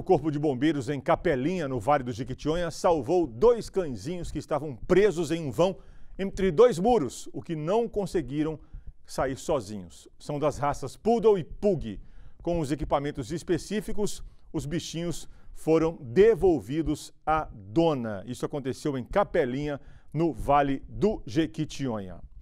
O Corpo de Bombeiros em Capelinha, no Vale do Jequitinhonha, salvou dois cãezinhos que estavam presos em um vão entre dois muros, o que não conseguiram sair sozinhos. São das raças Poodle e Pug. Com os equipamentos específicos, os bichinhos foram devolvidos à dona. Isso aconteceu em Capelinha, no Vale do Jequitinhonha.